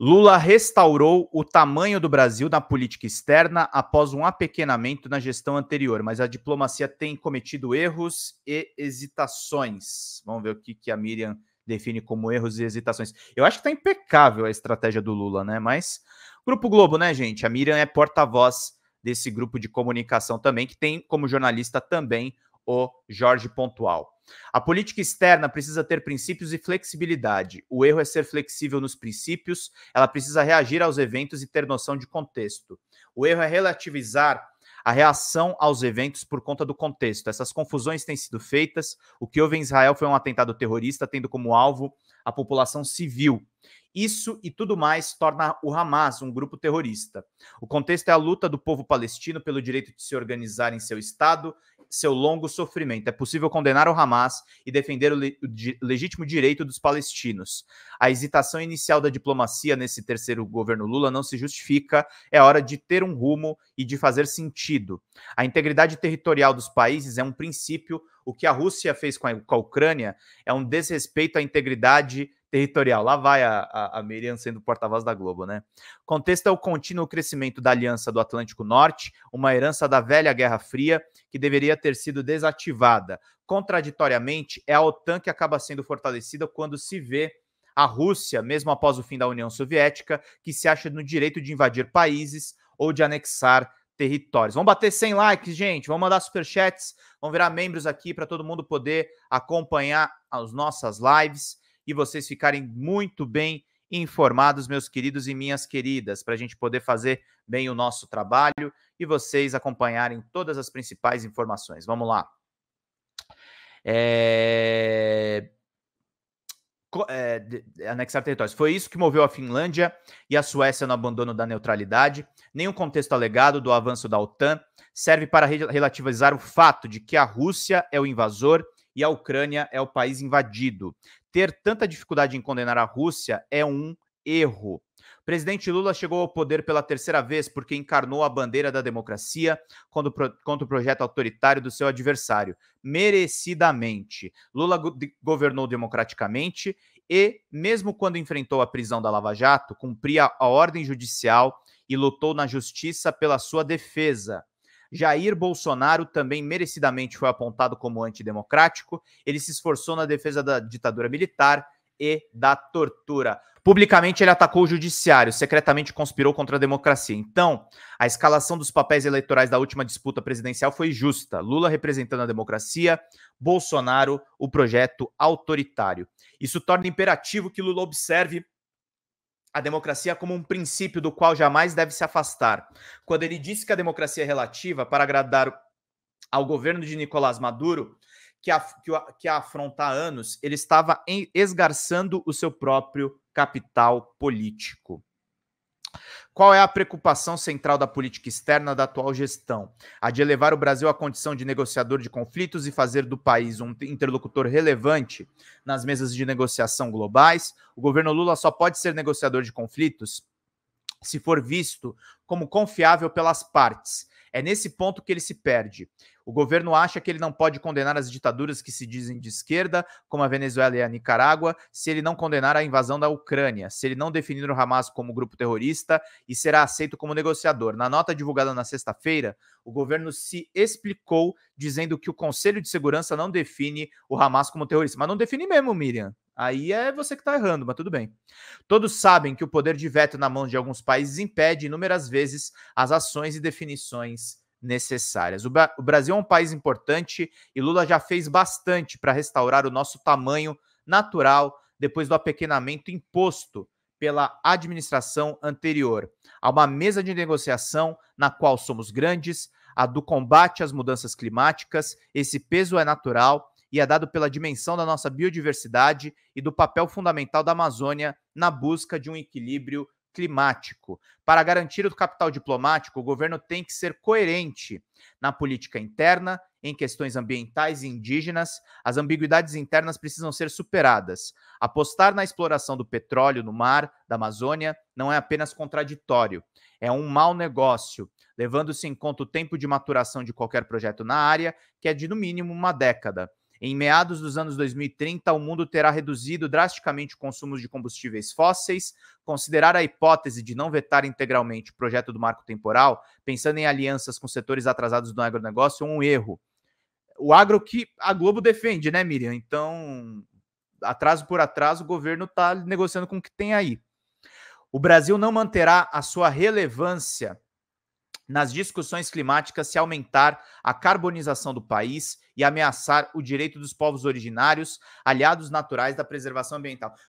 Lula restaurou o tamanho do Brasil na política externa após um apequenamento na gestão anterior, mas a diplomacia tem cometido erros e hesitações. Vamos ver o que, que a Miriam define como erros e hesitações. Eu acho que está impecável a estratégia do Lula, né? Mas Grupo Globo, né, gente? A Miriam é porta-voz desse grupo de comunicação também, que tem como jornalista também o Jorge Pontual. A política externa precisa ter princípios e flexibilidade. O erro é ser flexível nos princípios, ela precisa reagir aos eventos e ter noção de contexto. O erro é relativizar a reação aos eventos por conta do contexto. Essas confusões têm sido feitas. O que houve em Israel foi um atentado terrorista, tendo como alvo a população civil. Isso e tudo mais torna o Hamas um grupo terrorista. O contexto é a luta do povo palestino pelo direito de se organizar em seu Estado seu longo sofrimento. É possível condenar o Hamas e defender o, le o di legítimo direito dos palestinos. A hesitação inicial da diplomacia nesse terceiro governo Lula não se justifica. É hora de ter um rumo e de fazer sentido. A integridade territorial dos países é um princípio. O que a Rússia fez com a, com a Ucrânia é um desrespeito à integridade territorial. Lá vai a, a, a Miriam sendo porta-voz da Globo, né? Contexto é o contínuo crescimento da Aliança do Atlântico Norte, uma herança da velha Guerra Fria que deveria ter sido desativada. Contraditoriamente, é a OTAN que acaba sendo fortalecida quando se vê a Rússia, mesmo após o fim da União Soviética, que se acha no direito de invadir países ou de anexar territórios. Vamos bater 100 likes, gente. Vamos mandar superchats. Vamos virar membros aqui para todo mundo poder acompanhar as nossas lives e vocês ficarem muito bem informados, meus queridos e minhas queridas, para a gente poder fazer bem o nosso trabalho e vocês acompanharem todas as principais informações. Vamos lá. É... É, anexar territórios. Foi isso que moveu a Finlândia e a Suécia no abandono da neutralidade. Nenhum contexto alegado do avanço da OTAN serve para relativizar o fato de que a Rússia é o invasor e a Ucrânia é o país invadido. Ter tanta dificuldade em condenar a Rússia é um erro. O presidente Lula chegou ao poder pela terceira vez porque encarnou a bandeira da democracia contra o projeto autoritário do seu adversário, merecidamente. Lula governou democraticamente e, mesmo quando enfrentou a prisão da Lava Jato, cumpria a ordem judicial e lutou na justiça pela sua defesa. Jair Bolsonaro também merecidamente foi apontado como antidemocrático. Ele se esforçou na defesa da ditadura militar e da tortura. Publicamente, ele atacou o judiciário, secretamente conspirou contra a democracia. Então, a escalação dos papéis eleitorais da última disputa presidencial foi justa: Lula representando a democracia, Bolsonaro, o projeto autoritário. Isso torna imperativo que Lula observe a democracia como um princípio do qual jamais deve se afastar. Quando ele disse que a democracia é relativa para agradar ao governo de Nicolás Maduro, que a, que, a, que a afronta há anos, ele estava em, esgarçando o seu próprio capital político. Qual é a preocupação central da política externa da atual gestão? A de elevar o Brasil à condição de negociador de conflitos e fazer do país um interlocutor relevante nas mesas de negociação globais? O governo Lula só pode ser negociador de conflitos se for visto como confiável pelas partes. É nesse ponto que ele se perde. O governo acha que ele não pode condenar as ditaduras que se dizem de esquerda, como a Venezuela e a Nicarágua, se ele não condenar a invasão da Ucrânia, se ele não definir o Hamas como grupo terrorista e será aceito como negociador. Na nota divulgada na sexta-feira, o governo se explicou dizendo que o Conselho de Segurança não define o Hamas como terrorista. Mas não define mesmo, Miriam. Aí é você que está errando, mas tudo bem. Todos sabem que o poder de veto na mão de alguns países impede inúmeras vezes as ações e definições necessárias. O, o Brasil é um país importante e Lula já fez bastante para restaurar o nosso tamanho natural depois do apequenamento imposto pela administração anterior. Há uma mesa de negociação na qual somos grandes, a do combate às mudanças climáticas, esse peso é natural e é dado pela dimensão da nossa biodiversidade e do papel fundamental da Amazônia na busca de um equilíbrio climático. Para garantir o capital diplomático, o governo tem que ser coerente na política interna, em questões ambientais e indígenas. As ambiguidades internas precisam ser superadas. Apostar na exploração do petróleo no mar da Amazônia não é apenas contraditório, é um mau negócio, levando-se em conta o tempo de maturação de qualquer projeto na área, que é de no mínimo uma década. Em meados dos anos 2030, o mundo terá reduzido drasticamente o consumo de combustíveis fósseis. Considerar a hipótese de não vetar integralmente o projeto do marco temporal, pensando em alianças com setores atrasados do agronegócio, é um erro. O agro que a Globo defende, né, Miriam? Então, atraso por atraso, o governo está negociando com o que tem aí. O Brasil não manterá a sua relevância nas discussões climáticas se aumentar a carbonização do país e ameaçar o direito dos povos originários, aliados naturais da preservação ambiental.